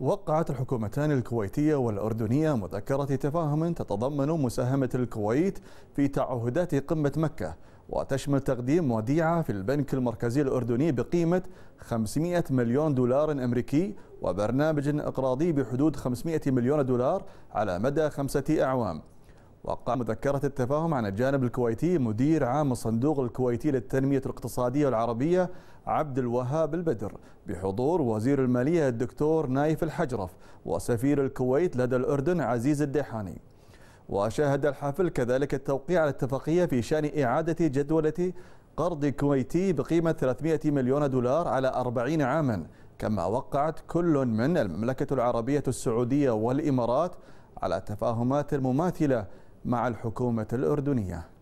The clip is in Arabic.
وقعت الحكومتان الكويتية والأردنية مذكرة تفاهم تتضمن مساهمة الكويت في تعهدات قمة مكة وتشمل تقديم وديعة في البنك المركزي الأردني بقيمة 500 مليون دولار أمريكي وبرنامج إقراضي بحدود 500 مليون دولار على مدى خمسة أعوام وقع مذكرة التفاهم عن الجانب الكويتي مدير عام الصندوق الكويتي للتنمية الاقتصادية العربية عبد الوهاب البدر بحضور وزير المالية الدكتور نايف الحجرف وسفير الكويت لدى الأردن عزيز الديحاني وشهد الحفل كذلك التوقيع على اتفاقية في شأن إعادة جدولة قرض كويتي بقيمة 300 مليون دولار على 40 عاما كما وقعت كل من المملكة العربية السعودية والإمارات على تفاهمات مماثلة مع الحكومة الأردنية